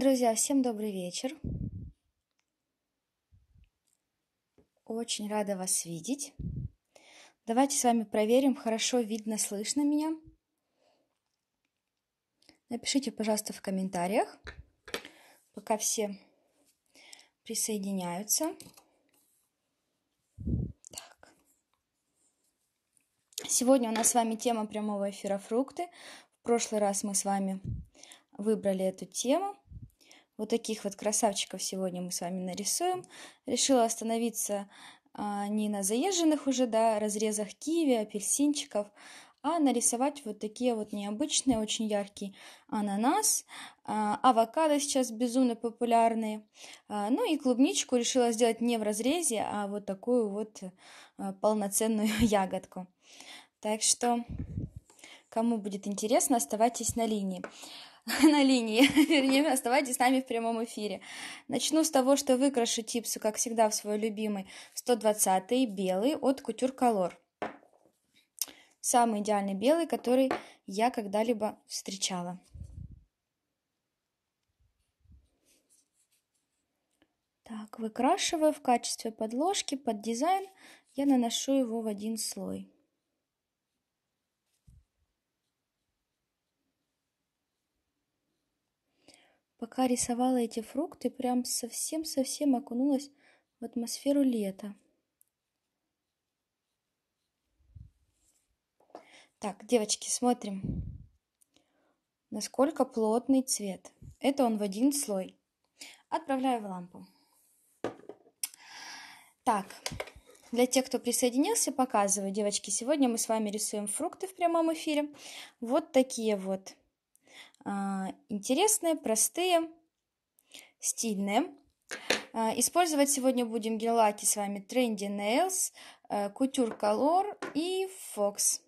Друзья, всем добрый вечер. Очень рада вас видеть. Давайте с вами проверим, хорошо видно, слышно меня. Напишите, пожалуйста, в комментариях, пока все присоединяются. Так. Сегодня у нас с вами тема прямого эфира «Фрукты». В прошлый раз мы с вами выбрали эту тему – вот таких вот красавчиков сегодня мы с вами нарисуем. Решила остановиться а, не на заезженных уже, да, разрезах киви, апельсинчиков, а нарисовать вот такие вот необычные, очень яркие ананас, а, авокадо сейчас безумно популярные, а, ну и клубничку решила сделать не в разрезе, а вот такую вот э, полноценную ягодку. Так что, кому будет интересно, оставайтесь на линии. на линии, вернее, оставайтесь с нами в прямом эфире. Начну с того, что выкрашу типсу, как всегда, в свой любимый 120-й белый от Couture Color. Самый идеальный белый, который я когда-либо встречала. Так, выкрашиваю в качестве подложки под дизайн. Я наношу его в один слой. Пока рисовала эти фрукты, прям совсем-совсем окунулась в атмосферу лета. Так, девочки, смотрим, насколько плотный цвет. Это он в один слой. Отправляю в лампу. Так, для тех, кто присоединился, показываю. Девочки, сегодня мы с вами рисуем фрукты в прямом эфире. Вот такие вот а, интересные, простые, стильные. А, использовать сегодня будем гель-лаки с вами Trendy Nails, а, Couture Color и Fox.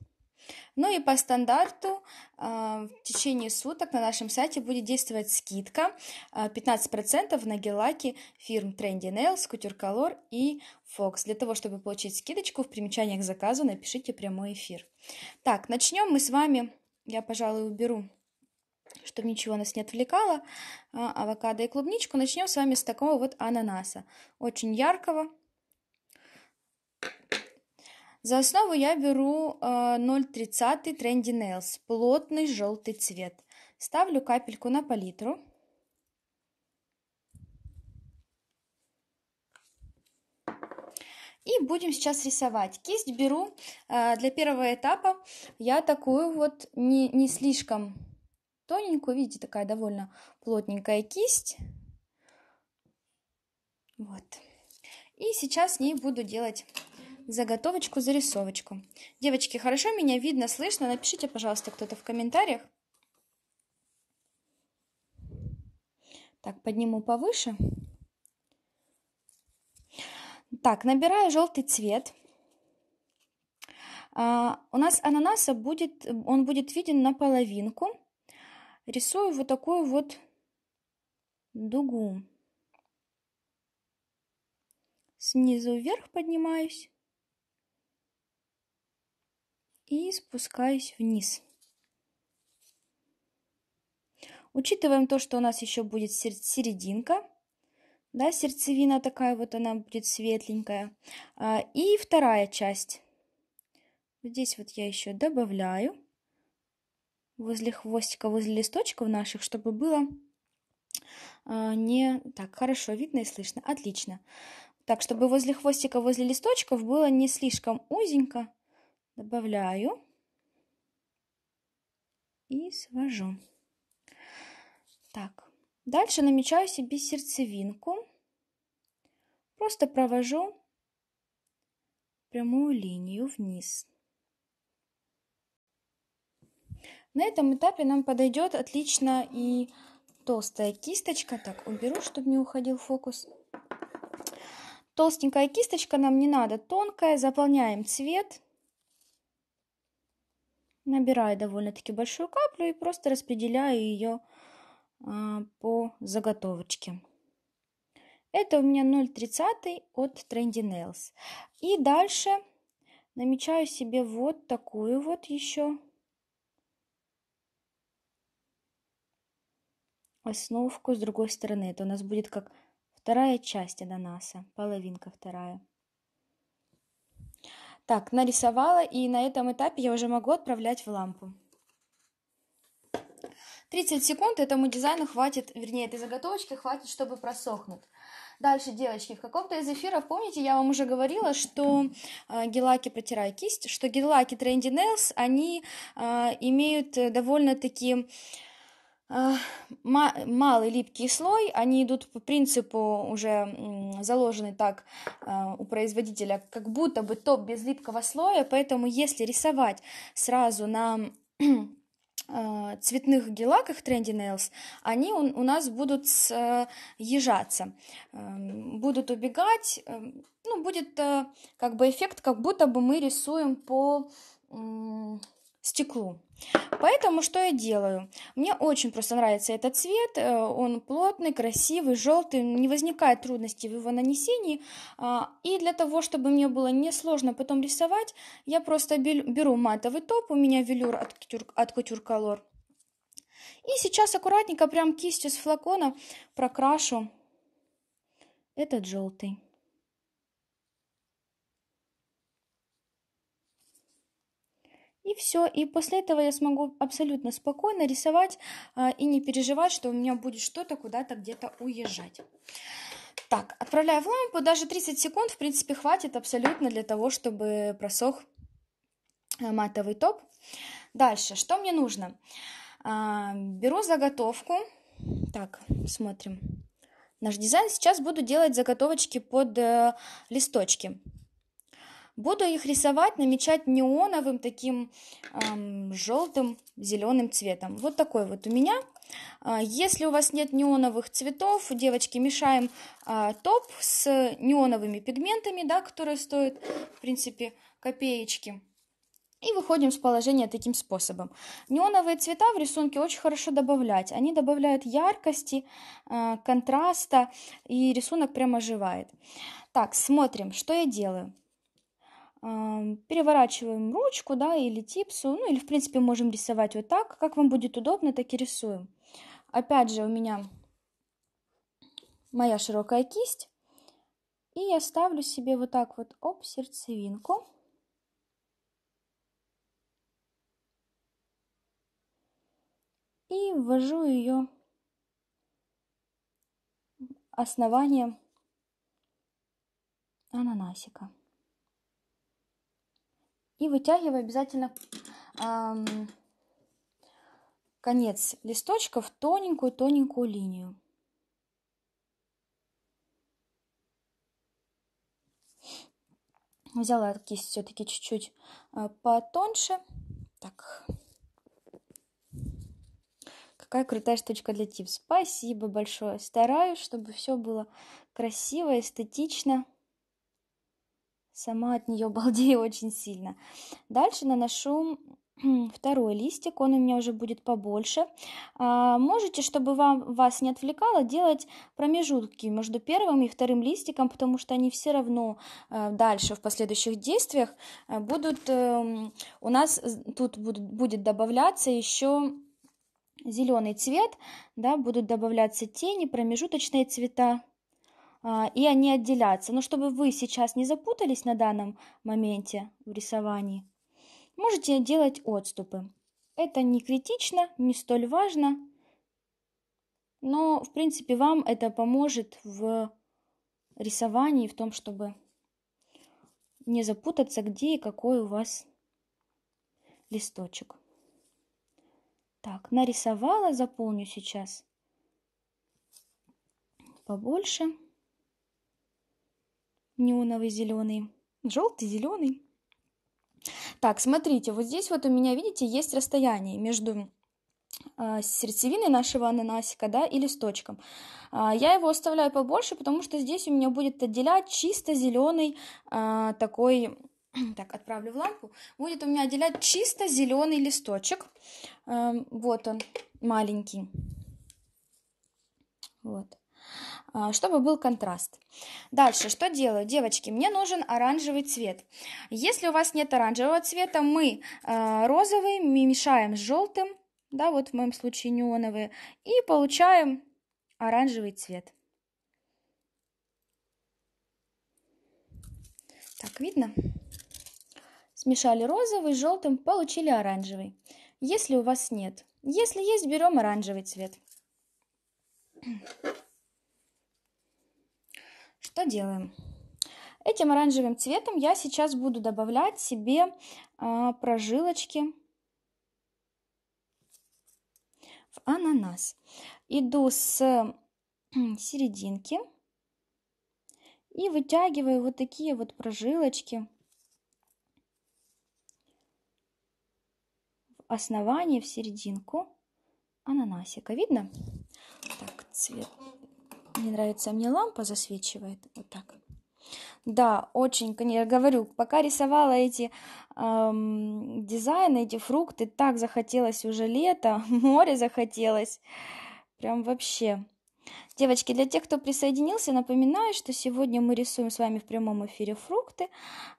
Ну и по стандарту в течение суток на нашем сайте будет действовать скидка 15% на гель-лаки фирм Trendy Nails, Couture Color и Fox. Для того, чтобы получить скидочку, в примечаниях к заказу напишите прямой эфир. Так, начнем мы с вами. Я, пожалуй, уберу чтобы ничего нас не отвлекало, а, авокадо и клубничку. Начнем с вами с такого вот ананаса, очень яркого. За основу я беру 0,30 Trendy Nails, плотный желтый цвет. Ставлю капельку на палитру. И будем сейчас рисовать. Кисть беру а, для первого этапа. Я такую вот не, не слишком тоненькую, видите, такая довольно плотненькая кисть. Вот. И сейчас с ней буду делать заготовочку, зарисовочку. Девочки, хорошо меня видно, слышно? Напишите, пожалуйста, кто-то в комментариях. Так, подниму повыше. Так, набираю желтый цвет. А, у нас ананаса будет, он будет виден наполовинку рисую вот такую вот дугу. Снизу вверх поднимаюсь и спускаюсь вниз. Учитываем то, что у нас еще будет серединка, да, сердцевина такая вот она будет светленькая. А, и вторая часть. Здесь вот я еще добавляю возле хвостика, возле листочков наших, чтобы было а, не так хорошо видно и слышно. Отлично. Так, чтобы возле хвостика, возле листочков было не слишком узенько. Добавляю и свожу. Так, дальше намечаю себе сердцевинку. Просто провожу прямую линию вниз. На этом этапе нам подойдет отлично и толстая кисточка. Так, уберу, чтобы не уходил фокус. Толстенькая кисточка нам не надо, тонкая. Заполняем цвет. Набираю довольно-таки большую каплю и просто распределяю ее а, по заготовочке. Это у меня 0,30 от Trendy Nails. И дальше намечаю себе вот такую вот еще основку с другой стороны. Это у нас будет как вторая часть ананаса, половинка вторая. Так, нарисовала, и на этом этапе я уже могу отправлять в лампу. 30 секунд этому дизайну хватит, вернее, этой заготовочки хватит, чтобы просохнуть. Дальше, девочки, в каком-то из эфиров, помните, я вам уже говорила, что э, гелаки протирай кисть, что гелаки Trendy Nails, они э, имеют э, довольно-таки малый липкий слой, они идут по принципу уже заложены так а, у производителя, как будто бы топ без липкого слоя, поэтому если рисовать сразу на а, цветных гелаках Trendy Nails, они у, нас будут съезжаться, э, э, будут убегать, э, ну, будет как бы эффект, как будто бы мы рисуем по стеклу. Поэтому что я делаю? Мне очень просто нравится этот цвет, э, он плотный, красивый, желтый, не возникает трудностей в его нанесении. А, и для того, чтобы мне было несложно потом рисовать, я просто беру матовый топ, у меня велюр от Couture Color. И сейчас аккуратненько прям кистью с флакона прокрашу этот желтый. и все. И после этого я смогу абсолютно спокойно рисовать э, и не переживать, что у меня будет что-то куда-то где-то уезжать. Так, отправляю в лампу, даже 30 секунд, в принципе, хватит абсолютно для того, чтобы просох э, матовый топ. Дальше, что мне нужно? А, беру заготовку. Так, смотрим. Наш дизайн сейчас буду делать заготовочки под э, листочки. Буду их рисовать, намечать неоновым таким эм, желтым, зеленым цветом. Вот такой вот у меня. А, если у вас нет неоновых цветов, девочки, мешаем э, топ с неоновыми пигментами, да, которые стоят, в принципе, копеечки. И выходим с положения таким способом. Неоновые цвета в рисунке очень хорошо добавлять. Они добавляют яркости, а, контраста, и рисунок прям оживает. Так, смотрим, что я делаю переворачиваем ручку, да, или типсу, ну, или, в принципе, можем рисовать вот так, как вам будет удобно, так и рисуем. Опять же, у меня моя широкая кисть, и я ставлю себе вот так вот, об сердцевинку. И ввожу ее основание ананасика. И вытягиваю обязательно эм, конец листочка в тоненькую-тоненькую линию. Взяла кисть все-таки чуть-чуть э, потоньше. Так. Какая крутая штучка для тип. Спасибо большое. Стараюсь, чтобы все было красиво, эстетично. Сама от нее балдею очень сильно. Дальше наношу второй листик, он у меня уже будет побольше. А, можете, чтобы вам, вас не отвлекало, делать промежутки между первым и вторым листиком, потому что они все равно а, дальше в последующих действиях э, будут, а, у нас э, тут будут, будет добавляться еще зеленый цвет, да, будут добавляться тени, промежуточные цвета, а, и они отделятся. Но чтобы вы сейчас не запутались на данном моменте в рисовании, можете делать отступы. Это не критично, не столь важно, но, в принципе, вам это поможет в рисовании, в том, чтобы не запутаться, где и какой у вас листочек. Так, нарисовала, заполню сейчас побольше неоновый зеленый, желтый, зеленый. Так, смотрите, вот здесь вот у меня, видите, есть расстояние между а, сердцевиной нашего ананасика, да, и листочком. А, я его оставляю побольше, потому что здесь у меня будет отделять чисто зеленый а, такой, так, отправлю в лампу, будет у меня отделять чисто зеленый листочек. Эм, вот он, маленький. Вот. А, чтобы был контраст. Дальше, что делаю? Девочки, мне нужен оранжевый цвет. Если у вас нет оранжевого цвета, мы а, розовый мешаем с желтым, да, вот в моем случае неоновые, и получаем оранжевый цвет. Так, видно? Смешали розовый с желтым, получили оранжевый. Если у вас нет. Если есть, берем оранжевый цвет. Что делаем? Этим оранжевым цветом я сейчас буду добавлять себе э, прожилочки в ананас. Иду с серединки и вытягиваю вот такие вот прожилочки в основание, в серединку ананасика. Видно? Так, цвет не нравится а мне лампа засвечивает. Вот так. Да, очень, конечно, говорю, пока рисовала эти эм, дизайны, эти фрукты, так захотелось уже лето, море захотелось. Прям вообще. Девочки, для тех, кто присоединился, напоминаю, что сегодня мы рисуем с вами в прямом эфире фрукты.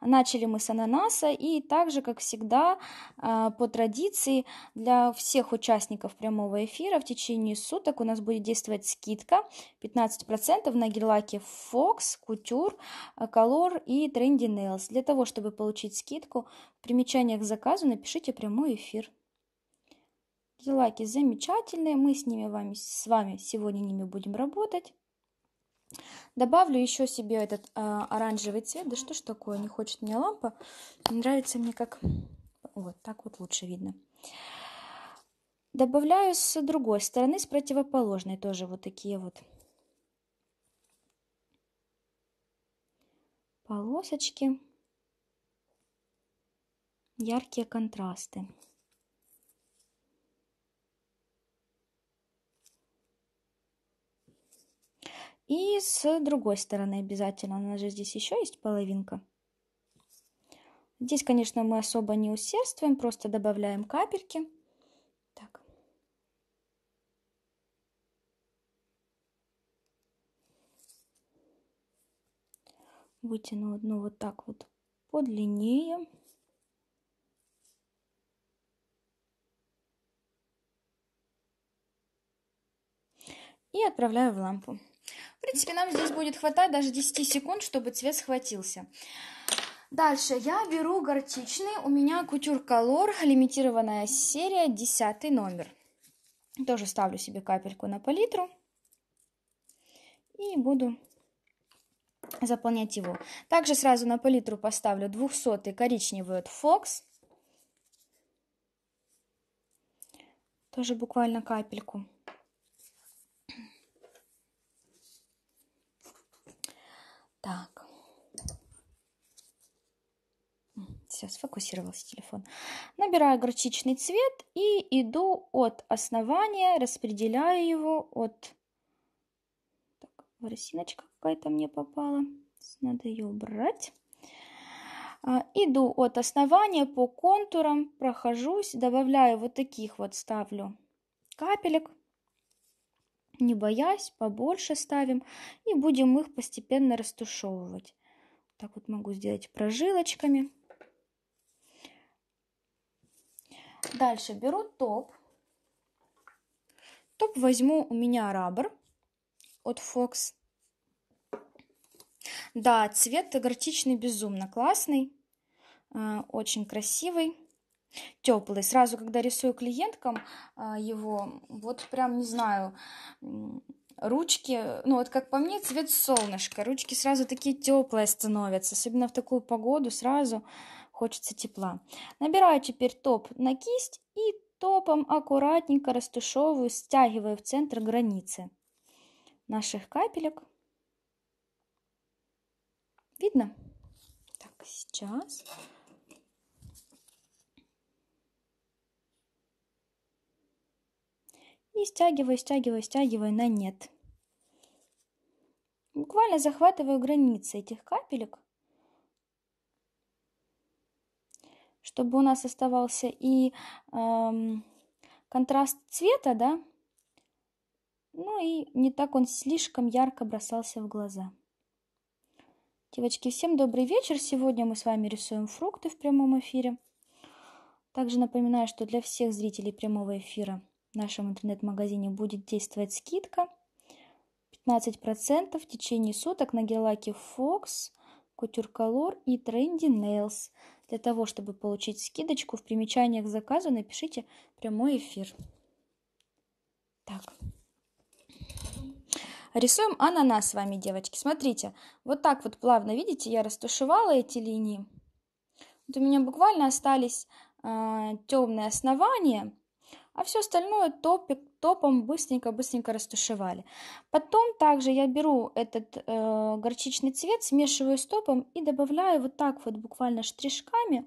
Начали мы с ананаса и также, как всегда, а, по традиции для всех участников прямого эфира в течение суток у нас будет действовать скидка 15% на гель-лаки Fox, Couture, Color и Trendy Nails. Для того, чтобы получить скидку, в примечаниях к заказу напишите прямой эфир. Гель-лаки замечательные, мы с, ними вами, с вами сегодня ними будем работать. Добавлю еще себе этот э, оранжевый цвет. Да что ж такое, не хочет мне лампа. Нравится мне как... Вот так вот лучше видно. Добавляю с другой стороны, с противоположной тоже вот такие вот полосочки. Яркие контрасты. И с другой стороны обязательно, у нас же здесь еще есть половинка. Здесь, конечно, мы особо не усердствуем, просто добавляем капельки. Так. Вытяну одну вот так вот подлиннее. И отправляю в лампу. В принципе, нам здесь будет хватать даже 10 секунд, чтобы цвет схватился. Дальше я беру горчичный. У меня кутюр колор, лимитированная серия, 10 номер. Тоже ставлю себе капельку на палитру. И буду заполнять его. Также сразу на палитру поставлю 200 коричневый от Fox. Тоже буквально капельку. Так. Все, сфокусировался телефон. Набираю горчичный цвет и иду от основания, распределяю его от... Так, воросиночка какая-то мне попала. Надо ее убрать. А, иду от основания по контурам, прохожусь, добавляю вот таких вот, ставлю капелек не боясь, побольше ставим и будем их постепенно растушевывать. Так вот могу сделать прожилочками. Дальше беру топ. Топ возьму у меня рабр от Fox. Да, цвет горчичный безумно классный, э, очень красивый теплый. Сразу, когда рисую клиенткам а, его, вот прям, не знаю, ручки, ну вот как по мне, цвет солнышка, ручки сразу такие теплые становятся, особенно в такую погоду сразу хочется тепла. Набираю теперь топ на кисть и топом аккуратненько растушевываю, стягиваю в центр границы наших капелек. Видно? Так, сейчас... и стягиваю, стягиваю, стягиваю на нет. Буквально захватываю границы этих капелек, чтобы у нас оставался и эм, контраст цвета, да, ну и не так он слишком ярко бросался в глаза. Девочки, всем добрый вечер. Сегодня мы с вами рисуем фрукты в прямом эфире. Также напоминаю, что для всех зрителей прямого эфира в нашем интернет-магазине будет действовать скидка 15% в течение суток на гель-лаки Fox, Couture Color и Trendy Nails. Для того, чтобы получить скидочку, в примечаниях к заказу напишите прямой эфир. Так. Рисуем ананас с вами, девочки. Смотрите, вот так вот плавно, видите, я растушевала эти линии. Вот у меня буквально остались э, а, темные основания а все остальное топик, топом быстренько-быстренько растушевали. Потом также я беру этот э, горчичный цвет, смешиваю с топом и добавляю вот так вот буквально штришками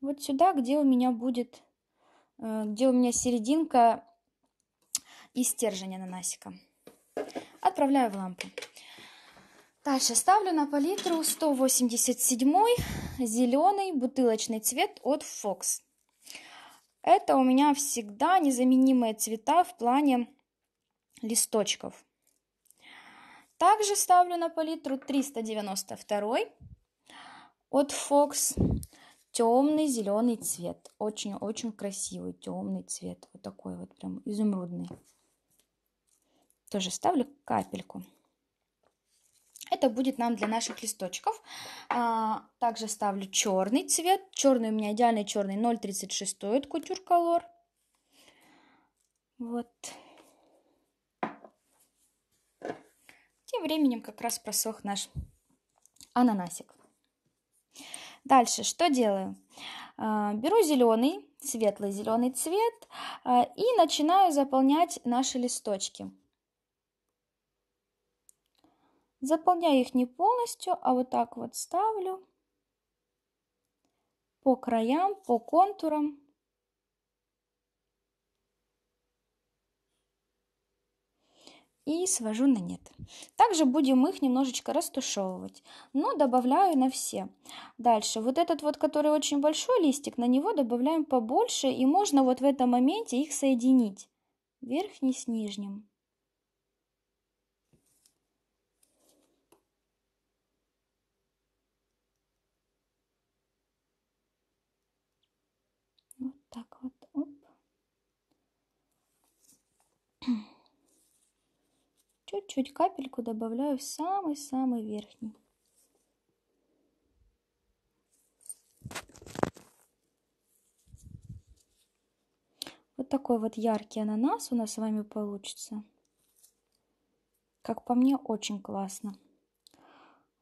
вот сюда, где у меня будет, э, где у меня серединка и стержень ананасика. Отправляю в лампу. Дальше ставлю на палитру 187 зеленый бутылочный цвет от Fox. Это у меня всегда незаменимые цвета в плане листочков. Также ставлю на палитру 392 от Fox. Темный зеленый цвет. Очень-очень красивый темный цвет. Вот такой вот прям изумрудный. Тоже ставлю капельку. Это будет нам для наших листочков. А, также ставлю черный цвет. Черный у меня идеальный черный 0,36 от Couture Color. Вот. Тем временем как раз просох наш ананасик. Дальше что делаю? А, беру зеленый, светлый зеленый цвет а, и начинаю заполнять наши листочки. Заполняю их не полностью, а вот так вот ставлю по краям, по контурам. и свожу на нет. Также будем их немножечко растушевывать, но добавляю на все. Дальше, вот этот вот, который очень большой листик, на него добавляем побольше, и можно вот в этом моменте их соединить, верхний с нижним. Чуть-чуть капельку добавляю в самый-самый верхний. Вот такой вот яркий ананас у нас с вами получится. Как по мне, очень классно.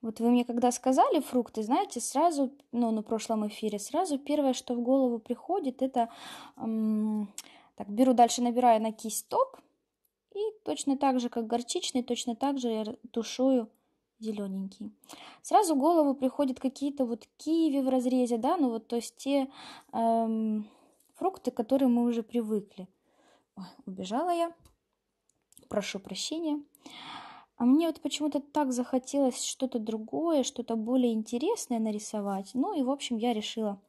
Вот вы мне когда сказали фрукты, знаете, сразу, ну, на прошлом эфире, сразу первое, что в голову приходит, это, эм, так, беру дальше, набираю на кисть топ, и точно так же, как горчичный, точно так же я тушую зелененький. Сразу в голову приходят какие-то вот киви в разрезе, да, ну вот то есть те эм, фрукты, которые мы уже привыкли. Ой, убежала я, прошу прощения. А мне вот почему-то так захотелось что-то другое, что-то более интересное нарисовать. Ну и, в общем, я решила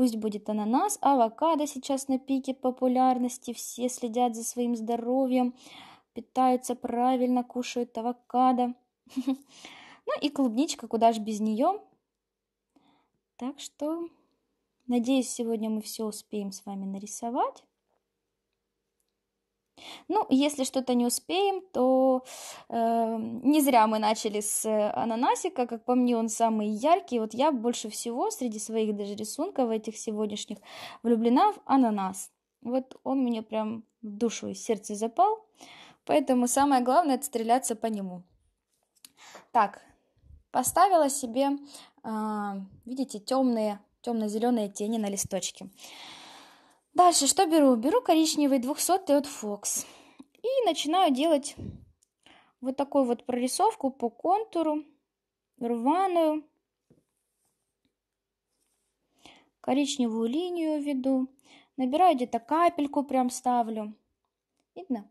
Пусть будет ананас, авокадо сейчас на пике популярности, все следят за своим здоровьем, питаются правильно, кушают авокадо. Ну и клубничка, куда же без нее. Так что, надеюсь, сегодня мы все успеем с вами нарисовать. Ну, если что-то не успеем, то э, не зря мы начали с э, ананасика, как по мне он самый яркий. Вот я больше всего среди своих даже рисунков этих сегодняшних влюблена в ананас. Вот он мне прям в душу и сердце запал, поэтому самое главное это стреляться по нему. Так, поставила себе, э, видите, темные темно-зеленые тени на листочке. Дальше что беру? Беру коричневый 200 от Fox. И начинаю делать вот такую вот прорисовку по контуру, рваную. Коричневую линию веду. Набираю где-то капельку, прям ставлю. Видно?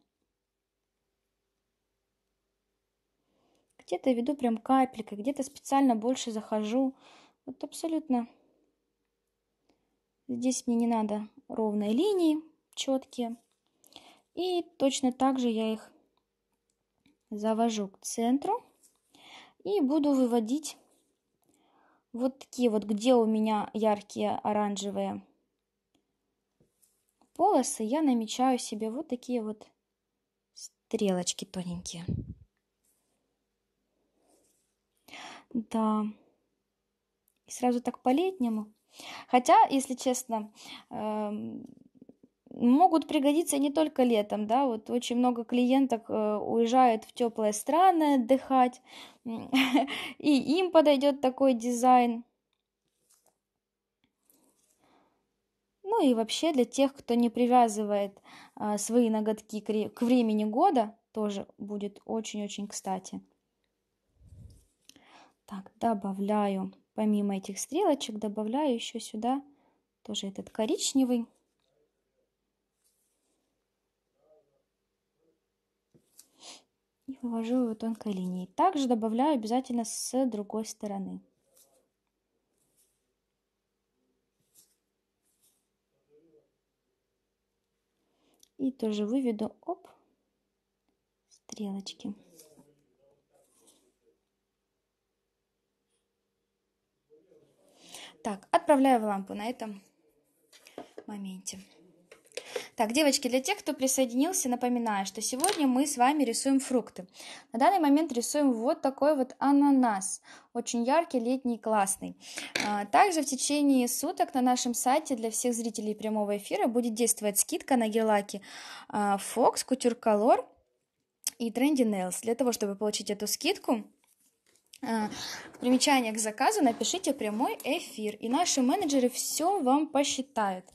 Где-то веду прям капелькой, где-то специально больше захожу. Вот абсолютно Здесь мне не надо ровные линии, четкие. И точно так же я их завожу к центру. И буду выводить вот такие вот, где у меня яркие оранжевые полосы, я намечаю себе вот такие вот стрелочки тоненькие. Да. И сразу так по-летнему. Хотя, если честно, эм, могут пригодиться не только летом, да, вот очень много клиенток э, уезжают в теплые страны отдыхать, и им подойдет такой дизайн. Ну и вообще для тех, кто не привязывает а, свои ноготки к времени года, тоже будет очень-очень кстати. Так, добавляю помимо этих стрелочек добавляю еще сюда тоже этот коричневый. И вывожу его тонкой линией. Также добавляю обязательно с другой стороны. И тоже выведу, оп, стрелочки. Так, отправляю в лампу на этом моменте. Так, девочки, для тех, кто присоединился, напоминаю, что сегодня мы с вами рисуем фрукты. На данный момент рисуем вот такой вот ананас, очень яркий, летний, классный. А, также в течение суток на нашем сайте для всех зрителей прямого эфира будет действовать скидка на гелаки а, Fox, Couture Color и Trendy Nails. Для того, чтобы получить эту скидку, в э, к заказу напишите прямой эфир, и наши менеджеры все вам посчитают.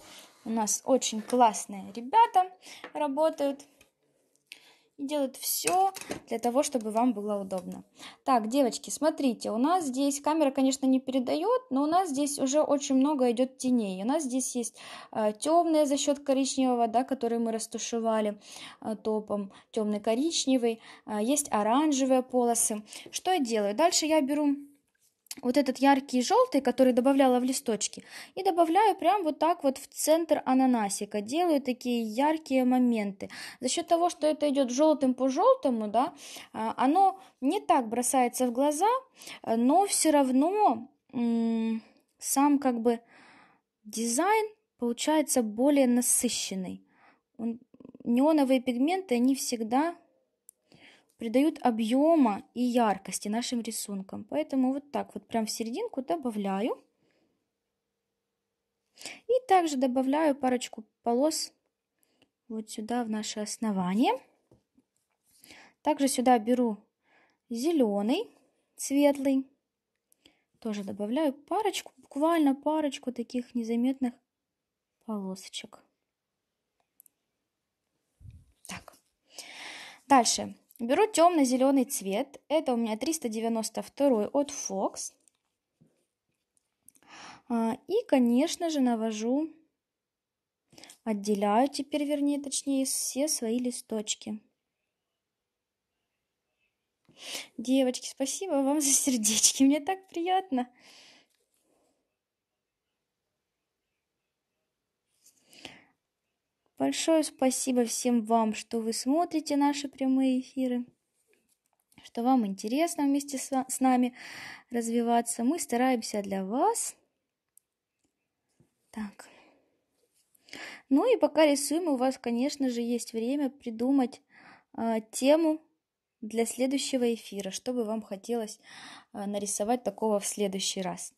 У нас очень классные ребята работают и делает все для того, чтобы вам было удобно. Так, девочки, смотрите, у нас здесь камера, конечно, не передает, но у нас здесь уже очень много идет теней. У нас здесь есть э, темные за счет коричневого, да, который мы растушевали э, топом, темный коричневый, э, есть оранжевые полосы. Что я делаю? Дальше я беру вот этот яркий желтый, который добавляла в листочки, и добавляю прям вот так вот в центр ананасика, делаю такие яркие моменты. За счет того, что это идет желтым по желтому, да, а, оно не так бросается в глаза, но все равно сам как бы дизайн получается более насыщенный. Он, неоновые пигменты, они всегда придают объема и яркости нашим рисункам. Поэтому вот так вот прям в серединку добавляю. И также добавляю парочку полос вот сюда в наше основание. Также сюда беру зеленый, светлый. Тоже добавляю парочку, буквально парочку таких незаметных полосочек. Так. Дальше. Беру темно-зеленый цвет. Это у меня 392 от Fox. А, и, конечно же, навожу, отделяю теперь, вернее, точнее, все свои листочки. Девочки, спасибо вам за сердечки, мне так приятно. Большое спасибо всем вам, что вы смотрите наши прямые эфиры, что вам интересно вместе с нами развиваться. Мы стараемся для вас. Так. Ну и пока рисуем, у вас, конечно же, есть время придумать э, тему для следующего эфира, что бы вам хотелось э, нарисовать такого в следующий раз.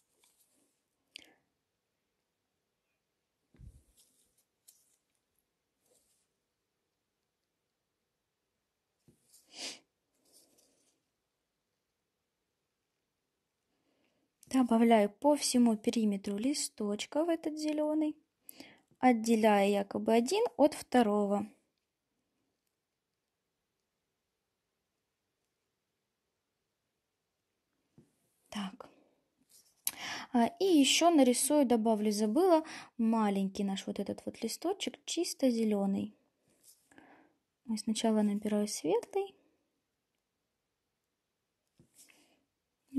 Добавляю по всему периметру листочка в этот зеленый, отделяя якобы один от второго. Так. А, и еще нарисую, добавлю, забыла, маленький наш вот этот вот листочек, чисто зеленый. Мы сначала набираю светлый.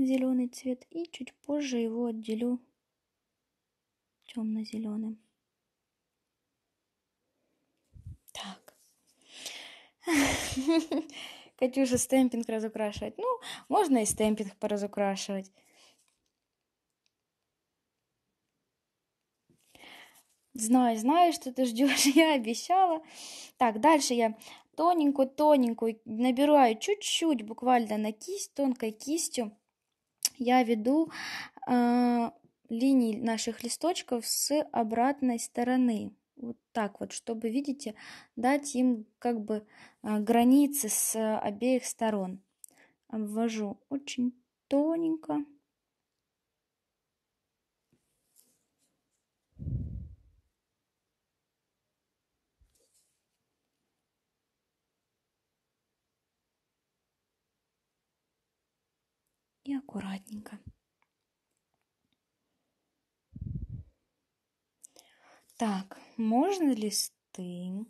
зеленый цвет и чуть позже его отделю темно-зеленым. Так. Катюша стемпинг разукрашивать. Ну, можно и стемпинг поразукрашивать. Знаю, знаю, что ты ждешь, я обещала. Так, дальше я тоненькую-тоненькую набираю чуть-чуть, буквально на кисть, тонкой кистью я веду э, линии наших листочков с обратной стороны. Вот так вот, чтобы, видите, дать им как бы э, границы с обеих сторон. Обвожу очень тоненько. и аккуратненько. Так, можно листы?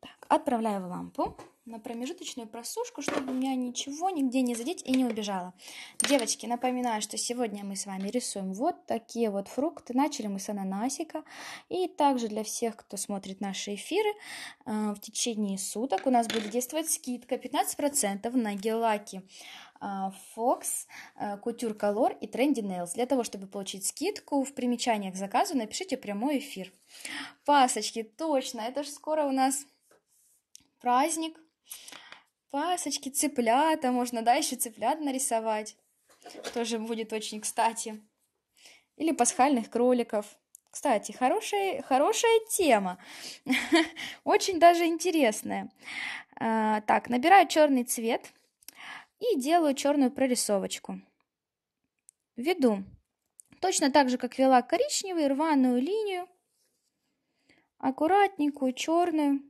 Так, отправляю в лампу на промежуточную просушку, чтобы у меня ничего нигде не задеть и не убежало. Девочки, напоминаю, что сегодня мы с вами рисуем вот такие вот фрукты. Начали мы с ананасика. И также для всех, кто смотрит наши эфиры, э, в течение суток у нас будет действовать скидка 15% на гелаки а, Fox, а, Couture Color и Trendy Nails. Для того, чтобы получить скидку в примечаниях к заказу, напишите прямой эфир. Пасочки, точно, это же скоро у нас праздник. Пасочки, цыплята, можно, да, еще цыплят нарисовать. Тоже будет очень кстати. Или пасхальных кроликов. Кстати, хорошая, хорошая тема, очень даже интересная. А, так, набираю черный цвет и делаю черную прорисовочку. Веду. Точно так же, как вела коричневую рваную линию. Аккуратненькую, черную.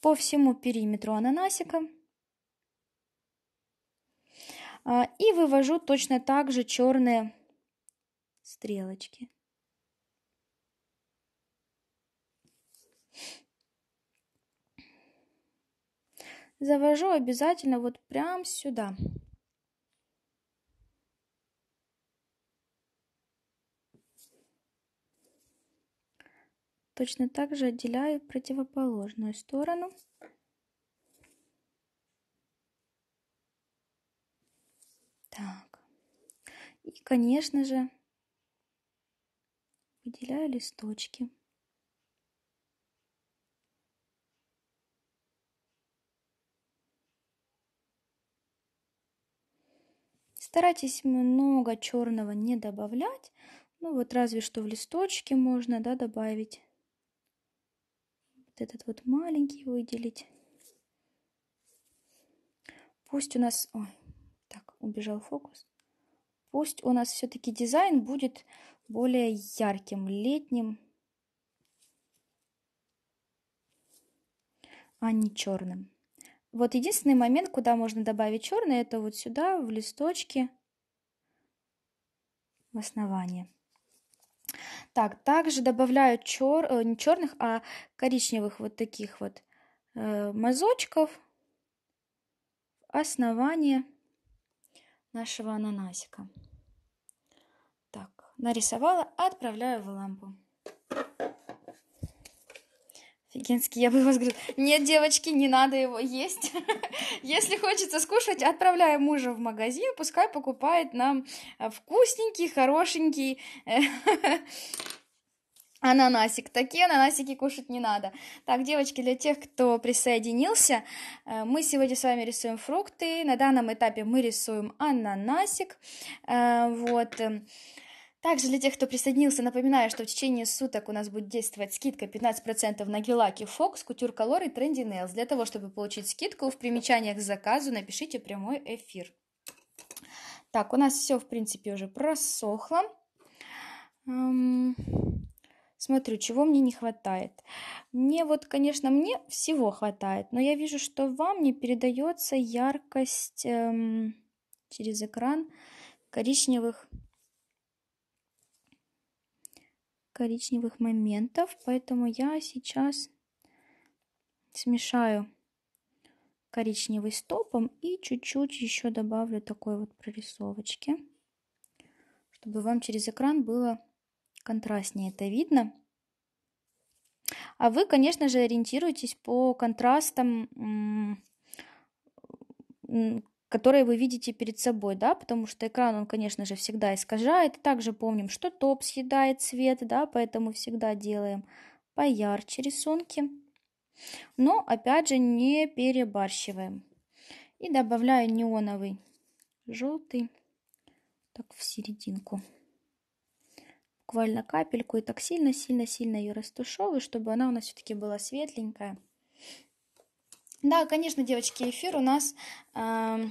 По всему периметру ананасика. А, и вывожу точно так же черные стрелочки. Завожу обязательно вот прям сюда. Точно так же отделяю противоположную сторону. Так. И, конечно же, выделяю листочки. Старайтесь много черного не добавлять. Ну вот разве что в листочке можно да, добавить. Вот этот вот маленький выделить. Пусть у нас... Ой, так, убежал фокус. Пусть у нас все-таки дизайн будет более ярким, летним. а не черным. Вот единственный момент, куда можно добавить черный, это вот сюда, в листочки, в основание. Так, также добавляю чер... Э, не черных, а коричневых вот таких вот э, мазочков в основание нашего ананасика. Так, нарисовала, отправляю в лампу. Офигенский, я бы его сгрызла. Нет, девочки, не надо его есть. Если хочется скушать, отправляю мужа в магазин, пускай покупает нам э, вкусненький, хорошенький э, ананасик. Такие ананасики кушать не надо. Так, девочки, для тех, кто присоединился, э, мы сегодня с вами рисуем фрукты. На данном этапе мы рисуем ананасик. Вот. Вот. Также для тех, кто присоединился, напоминаю, что в течение суток у нас будет действовать скидка 15% на гелаки Fox, Couture Color и Trendy Nails. Для того, чтобы получить скидку, в примечаниях к заказу напишите прямой эфир. Так, у нас все, в принципе, уже просохло. Смотрю, чего мне не хватает. Мне вот, конечно, мне всего хватает, но я вижу, что вам не передается яркость эм, через экран коричневых коричневых моментов, поэтому я сейчас смешаю коричневый с топом и чуть-чуть еще добавлю такой вот прорисовочки, чтобы вам через экран было контрастнее это видно. А вы, конечно же, ориентируйтесь по контрастам которые вы видите перед собой, да, потому что экран, он, конечно же, всегда искажает. Также помним, что топ съедает цвет, да, поэтому всегда делаем поярче рисунки. Но, опять же, не перебарщиваем. И добавляю неоновый желтый так в серединку. Буквально капельку и так сильно-сильно-сильно ее растушевываю, чтобы она у нас все-таки была светленькая. Да, конечно, девочки, эфир у нас э,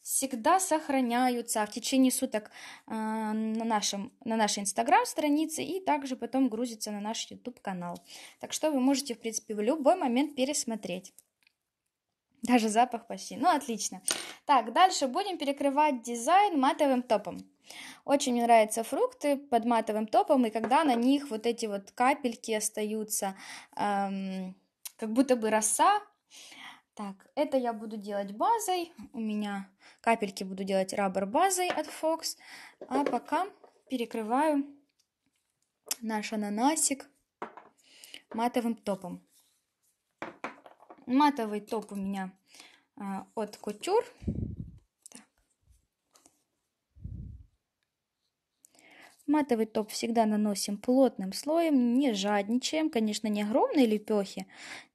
всегда сохраняются в течение суток э, на, нашем, на нашей инстаграм-странице и также потом грузится на наш YouTube-канал. Так что вы можете, в принципе, в любой момент пересмотреть. Даже запах почти. Ну, отлично. Так, дальше будем перекрывать дизайн матовым топом. Очень мне нравятся фрукты под матовым топом, и когда на них вот эти вот капельки остаются... Эм, как будто бы роса. Так, это я буду делать базой. У меня капельки буду делать рабер базой от Fox. А пока перекрываю наш ананасик матовым топом. Матовый топ у меня а, от Couture. Матовый топ всегда наносим плотным слоем, не жадничаем. Конечно, не огромные лепехи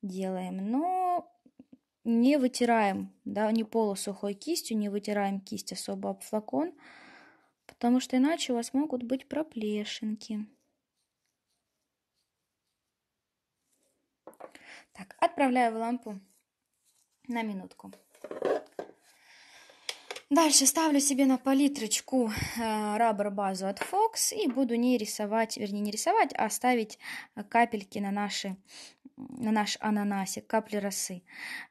делаем, но не вытираем, да, не полусухой кистью, не вытираем кисть особо об флакон, потому что иначе у вас могут быть проплешинки. Так, отправляю в лампу на минутку. Дальше ставлю себе на палитрочку э, базу от Fox и буду не рисовать, вернее не рисовать, а ставить э, капельки на, наши, на наш ананасик, капли росы.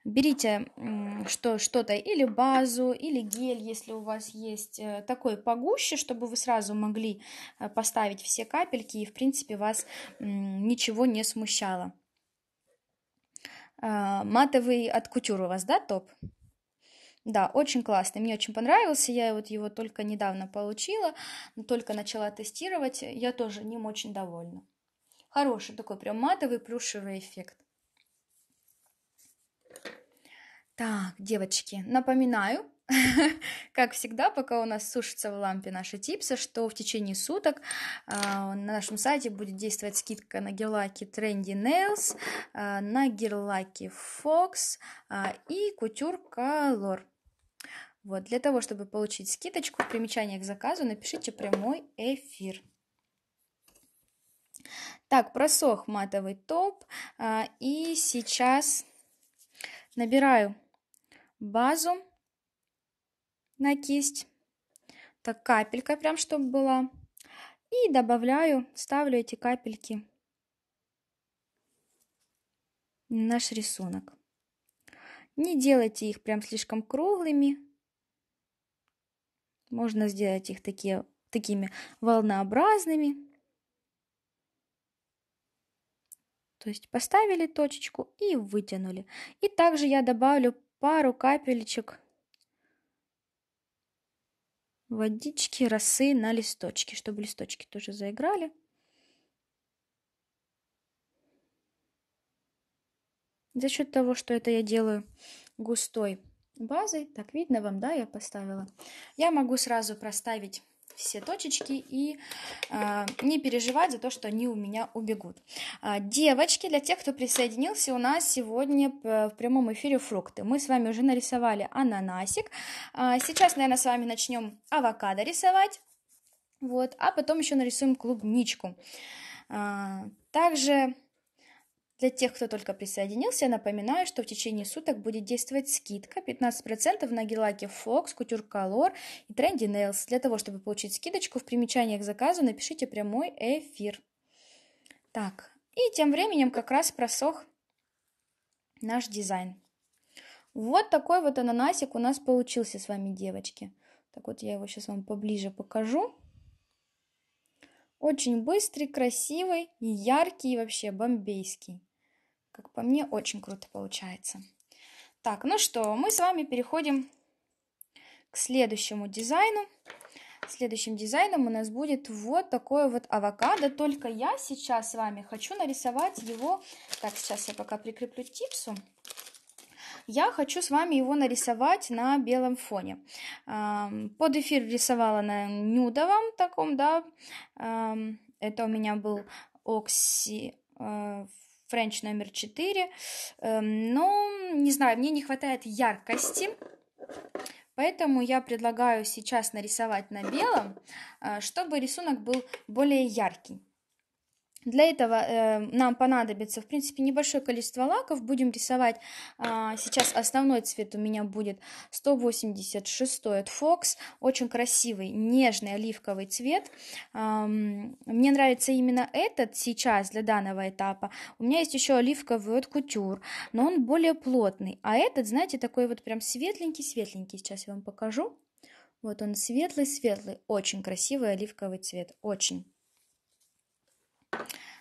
Берите э, что, что-то или базу, или гель, если у вас есть э, такой погуще, чтобы вы сразу могли э, поставить все капельки и в принципе вас э, ничего не смущало. Э, матовый от кутюр у вас, да, топ? Да, очень классный, мне очень понравился, я вот его только недавно получила, только начала тестировать, э, я тоже ним очень довольна. Хороший такой прям матовый плюшевый эффект. Так, девочки, напоминаю, как всегда, пока у нас сушится в лампе наши типсы, что в течение суток э, на нашем сайте будет действовать скидка на гелаки Trendy Nails, э, на гелаки Fox э, а, и кутюр Color. Вот, для того, чтобы получить скидочку в примечании к заказу, напишите прямой эфир. Так, просох матовый топ. А, и сейчас набираю базу на кисть. Так, капелька прям, чтобы была. И добавляю, ставлю эти капельки наш рисунок. Не делайте их прям слишком круглыми, можно сделать их такие, такими волнообразными. То есть поставили точечку и вытянули. И также я добавлю пару капелечек водички, росы на листочки, чтобы листочки тоже заиграли. За счет того, что это я делаю густой базой. Так, видно вам, да, я поставила. Я могу сразу проставить все точечки и э, не переживать за то, что они у меня убегут. Э, девочки, для тех, кто присоединился, у нас сегодня в прямом эфире фрукты. Мы с вами уже нарисовали ананасик. Э, сейчас, наверное, с вами начнем авокадо рисовать. Вот, а потом еще нарисуем клубничку. Э, также для тех, кто только присоединился, напоминаю, что в течение суток будет действовать скидка 15% на гель-лаки Fox, Couture Color и Trendy Nails. Для того, чтобы получить скидочку, в примечаниях к заказу напишите прямой эфир. Так, и тем временем как раз просох наш дизайн. Вот такой вот ананасик у нас получился с вами, девочки. Так вот, я его сейчас вам поближе покажу. Очень быстрый, красивый, яркий и вообще бомбейский. Как по мне, очень круто получается. Так, ну что, мы с вами переходим к следующему дизайну. Следующим дизайном у нас будет вот такой вот авокадо. Только я сейчас с вами хочу нарисовать его... Так, сейчас я пока прикреплю типсу. Я хочу с вами его нарисовать на белом фоне. Под эфир рисовала на нюдовом таком, да. Это у меня был Окси... Э, френч номер 4, эм, но, не знаю, мне не хватает яркости, Поэтому я предлагаю сейчас нарисовать на белом, э, чтобы рисунок был более яркий. Для этого э, нам понадобится, в принципе, небольшое количество лаков. Будем рисовать, э, сейчас основной цвет у меня будет 186 от Fox. Очень красивый, нежный оливковый цвет. Э, мне нравится именно этот сейчас для данного этапа. У меня есть еще оливковый от Couture, но он более плотный. А этот, знаете, такой вот прям светленький-светленький. Сейчас я вам покажу. Вот он светлый-светлый, очень красивый оливковый цвет, очень.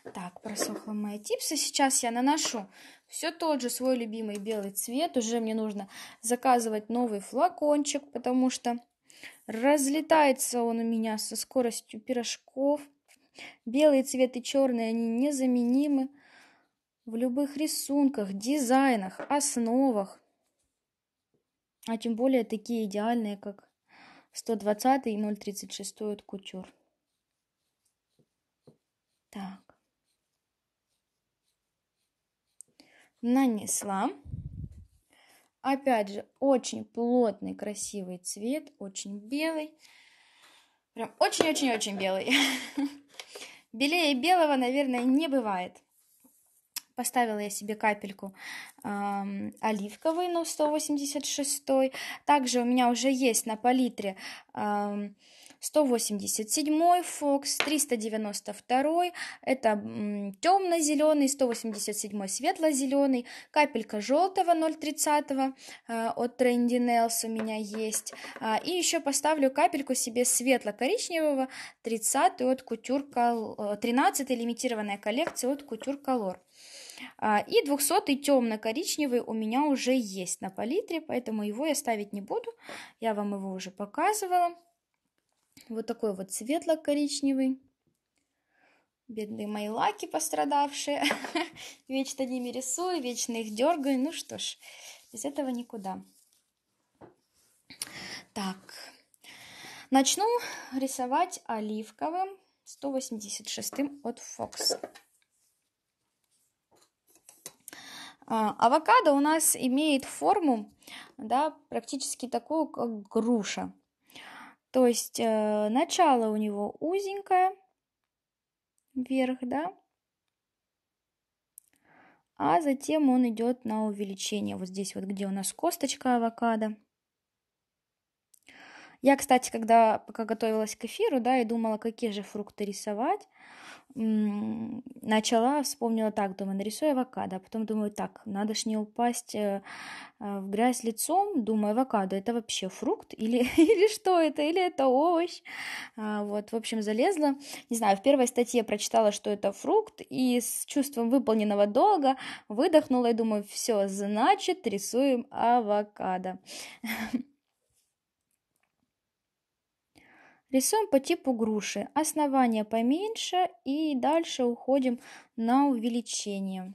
Так, просохла моя типса. Сейчас я наношу все тот же свой любимый белый цвет. Уже мне нужно заказывать новый флакончик, потому что разлетается он у меня со скоростью пирожков. Белый цвет и черный, они незаменимы в любых рисунках, дизайнах, основах. А тем более такие идеальные, как 120 и 0,36 от кутюр. Так. нанесла. Опять же, очень плотный, красивый цвет, очень белый. Прям очень-очень-очень белый. Белее белого, наверное, не бывает. Поставила я себе капельку эм, оливковый, но 186. Также у меня уже есть на палитре эм, 187 Фокс, 392 это темно-зеленый, 187 светло-зеленый, капелька желтого 0,30 э, от Trendy Nails у меня есть. А, и еще поставлю капельку себе светло-коричневого 30 от кутюр Color, 13 лимитированная коллекция от кутюр Color. А, и 200 темно-коричневый у меня уже есть на палитре, поэтому его я ставить не буду. Я вам его уже показывала. Вот такой вот светло-коричневый. Бедные мои лаки пострадавшие. вечно ними рисую, вечно их дергаю. Ну что ж, без этого никуда. Так, начну рисовать оливковым 186 от Fox. А, авокадо у нас имеет форму, да, практически такую, как груша. То есть э, начало у него узенькое, вверх, да, а затем он идет на увеличение. Вот здесь вот, где у нас косточка авокадо. Я, кстати, когда пока готовилась к эфиру, да, и думала, какие же фрукты рисовать, начала, вспомнила так, думаю, нарисую авокадо, а потом думаю, так, надо ж не упасть э, э, в грязь лицом, думаю, авокадо, это вообще фрукт или, или что это, или это овощ, а, вот, в общем, залезла, не знаю, в первой статье прочитала, что это фрукт, и с чувством выполненного долга выдохнула и думаю, все, значит, рисуем авокадо. Рисуем по типу груши. Основание поменьше и дальше уходим на увеличение.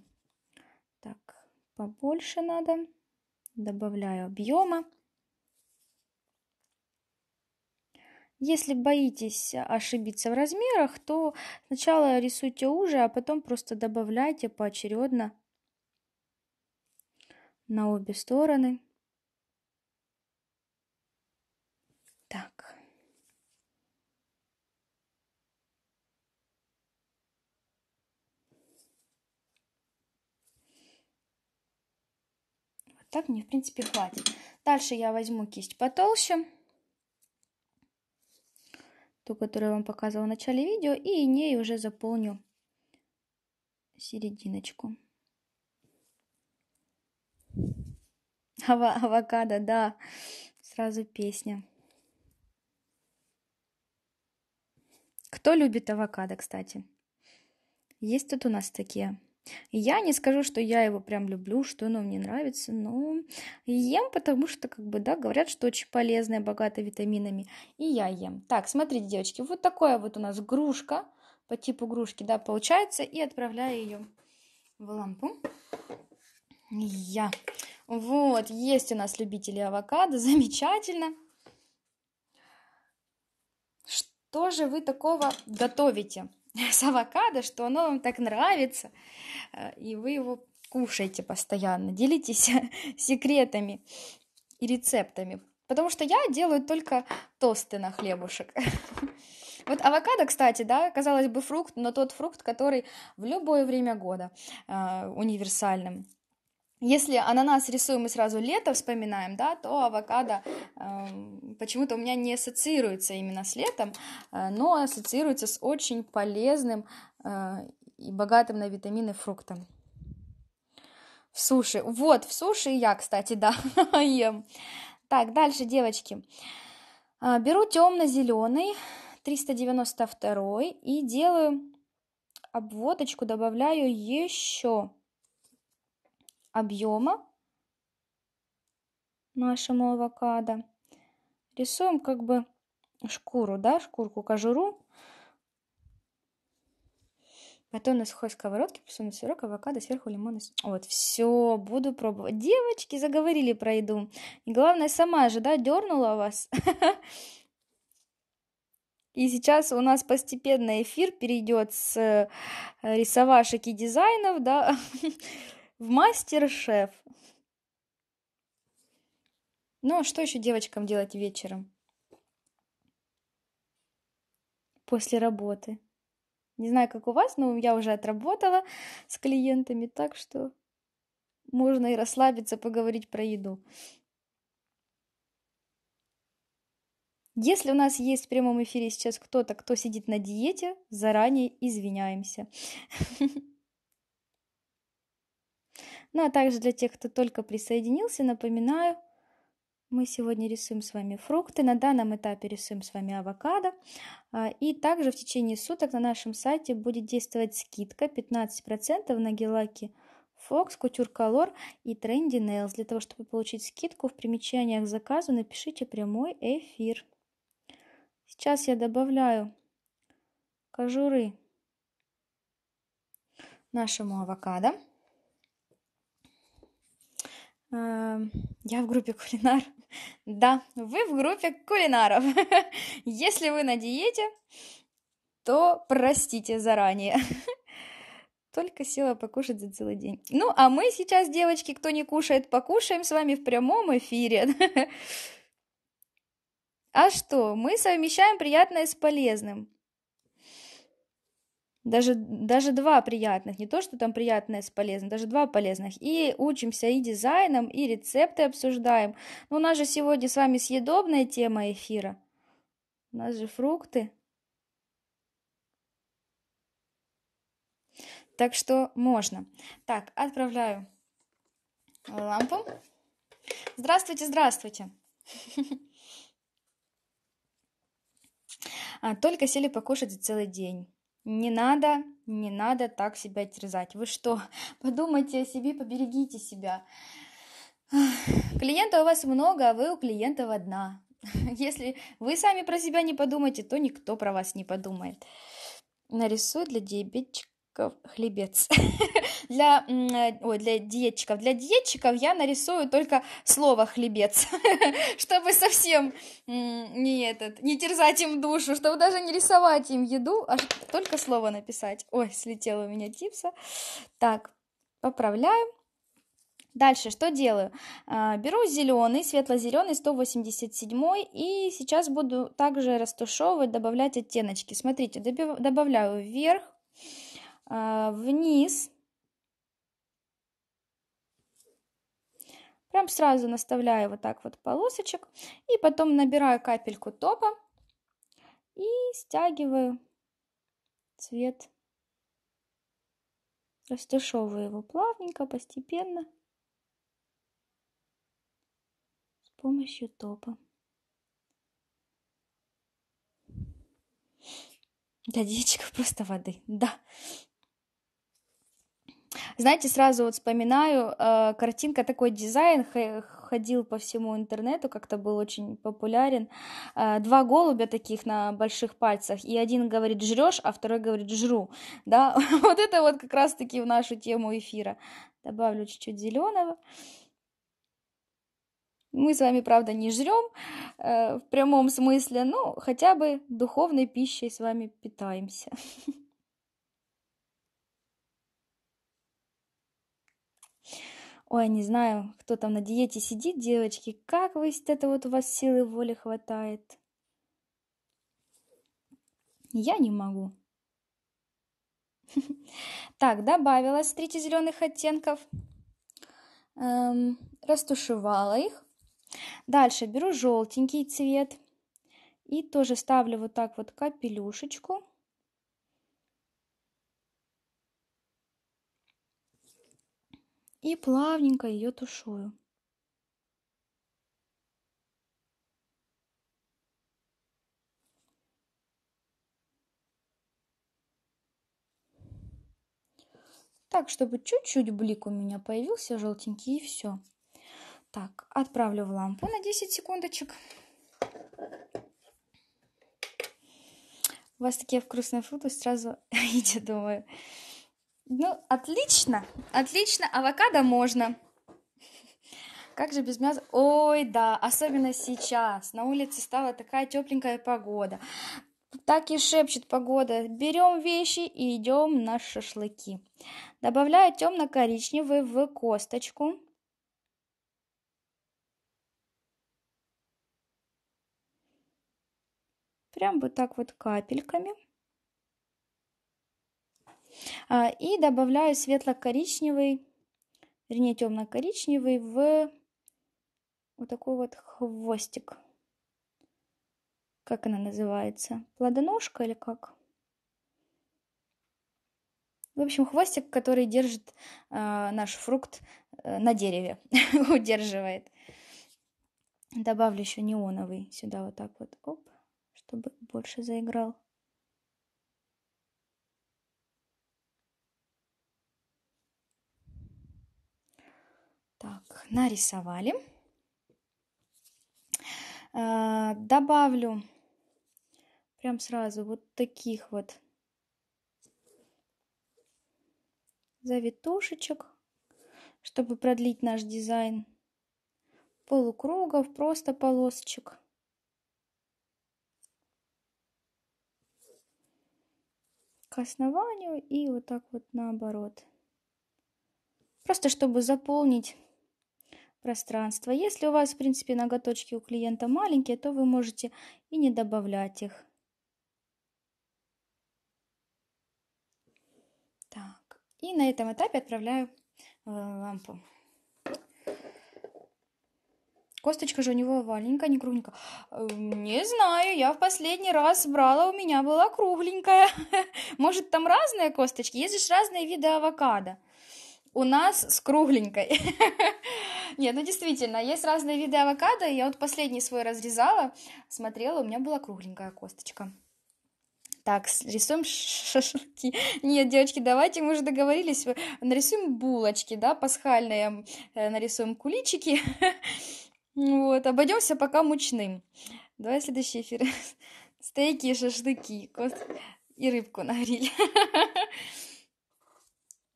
Так, побольше надо. Добавляю объема. Если боитесь ошибиться в размерах, то сначала рисуйте уже, а потом просто добавляйте поочередно на обе стороны. так мне, в принципе, хватит. Дальше я возьму кисть потолще, ту, которую я вам показывала в начале видео, и ней уже заполню серединочку. Ава авокадо, да, сразу песня. Кто любит авокадо, кстати? Есть тут у нас такие? я не скажу, что я его прям люблю, что оно мне нравится, но ем, потому что, как бы, да, говорят, что очень полезное, богато витаминами, и я ем. Так, смотрите, девочки, вот такая вот у нас грушка, по типу грушки, да, получается, и отправляю ее в лампу. Я. Вот, есть у нас любители авокадо, замечательно. Что же вы такого готовите? с авокадо, что оно вам так нравится, э, и вы его кушаете постоянно, делитесь секретами и рецептами. Потому что я делаю только тосты на хлебушек. Вот авокадо, кстати, да, казалось бы фрукт, но тот фрукт, который в любое время года э, универсальным. Если ананас рисуем и сразу лето вспоминаем, да, то авокадо э, почему-то у меня не ассоциируется именно с летом, э, но ассоциируется с очень полезным э, и богатым на витамины фруктом. В суши. Вот, в суши я, кстати, да, ем. Так, дальше, девочки. Э, беру темно-зеленый, 392 и делаю обводочку, добавляю еще объема нашему авокадо. Рисуем как бы шкуру, да, шкурку, кожуру. Потом на сухой сковородке посуну сырок, авокадо, сверху лимон. Вот, все, буду пробовать. Девочки заговорили про еду. И главное, сама же, да, дернула вас. И сейчас у нас постепенно эфир перейдет с э, рисовашек и дизайнов, да, в мастер-шеф. Ну, а что еще девочкам делать вечером? После работы. Не знаю, как у вас, но я уже отработала с клиентами, так что можно и расслабиться, поговорить про еду. Если у нас есть в прямом эфире сейчас кто-то, кто сидит на диете, заранее извиняемся. Ну а также для тех, кто только присоединился, напоминаю, мы сегодня рисуем с вами фрукты, на данном этапе рисуем с вами авокадо. А, и также в течение суток на нашем сайте будет действовать скидка 15% на гелаки Fox, Couture Color и Trendy Nails. Для того, чтобы получить скидку, в примечаниях к заказу напишите прямой эфир. Сейчас я добавляю кожуры нашему авокадо. Эм, я в группе кулинар. Да, вы в группе кулинаров. Если вы на диете, то простите заранее. Только сила покушать за целый день. Ну, а мы сейчас, девочки, кто не кушает, покушаем с вами в прямом эфире. А что, мы совмещаем приятное с полезным даже, даже два приятных, не то, что там приятное с полезным, даже два полезных. И учимся и дизайном, и рецепты обсуждаем. Но у нас же сегодня с вами съедобная тема эфира. У нас же фрукты. Так что можно. Так, отправляю лампу. Здравствуйте, здравствуйте. А, только сели покушать за целый день не надо, не надо так себя терзать. Вы что, подумайте о себе, поберегите себя. Клиентов у вас много, а вы у клиентов одна. Если вы сами про себя не подумаете, то никто про вас не подумает. Нарисую для диабетчика хлебец. для, э, ой, для диетчиков. Для диетчиков я нарисую только слово хлебец, чтобы совсем не, этот, не терзать им душу, чтобы даже не рисовать им еду, а только слово написать. Ой, слетела у меня типса. Так, поправляем. Дальше что делаю? А, беру зеленый, светло-зеленый, 187 и сейчас буду также растушевывать, добавлять оттеночки. Смотрите, добавляю вверх, а, вниз. Прям сразу наставляю вот так вот полосочек. И потом набираю капельку топа и стягиваю цвет. Растушевываю его плавненько, постепенно. С помощью топа. Для девочек просто воды. Да. Знаете, сразу вот вспоминаю, э, картинка такой дизайн ходил по всему интернету, как-то был очень популярен. Э, два голубя таких на больших пальцах, и один говорит жрешь, а второй говорит жру, да. вот это вот как раз-таки в нашу тему эфира. Добавлю чуть-чуть зеленого. Мы с вами, правда, не жрем э, в прямом смысле, но хотя бы духовной пищей с вами питаемся. Ой, не знаю, кто там на диете сидит, девочки, как вы это вот у вас силы воли хватает? Я не могу. Так, добавила стричи зеленых оттенков. Эм, растушевала их. Дальше беру желтенький цвет. И тоже ставлю вот так вот капелюшечку. и плавненько ее тушую. Так, чтобы чуть-чуть блик у меня появился желтенький и все. Так, отправлю в лампу на 10 секундочек. У вас такие вкусные фрукты сразу идите, думаю. Ну, отлично, отлично, авокадо можно. Как же без мяса? Ой, да, особенно сейчас. На улице стала такая тепленькая погода. Так и шепчет погода. Берем вещи и идем на шашлыки. Добавляю темно-коричневый в косточку. Прям вот так вот капельками. А, и добавляю светло-коричневый, вернее темно-коричневый в вот такой вот хвостик. Как она называется? Плодоножка или как? В общем, хвостик, который держит э, наш фрукт э, на дереве, удерживает. Добавлю еще неоновый сюда вот так вот, оп, чтобы больше заиграл. нарисовали. А, добавлю прям сразу вот таких вот завитушечек, чтобы продлить наш дизайн. Полукругов, просто полосочек. К основанию и вот так вот наоборот. Просто чтобы заполнить пространства. Если у вас, в принципе, ноготочки у клиента маленькие, то вы можете и не добавлять их. Так, и на этом этапе отправляю э, лампу. Косточка же у него овальненькая, не кругленькая. Э, не знаю, я в последний раз брала, у меня была кругленькая. Может, там разные косточки? Есть же разные виды авокадо у нас с кругленькой. Нет, ну действительно, есть разные виды авокадо. Я вот последний свой разрезала, смотрела, у меня была кругленькая косточка. Так, рисуем шашлыки. Нет, девочки, давайте, мы уже договорились, э, нарисуем булочки, да, пасхальные, э, нарисуем куличики. Вот, обойдемся пока мучным. Давай следующий эфир. Стейки, шашлыки, кост и рыбку на гриль.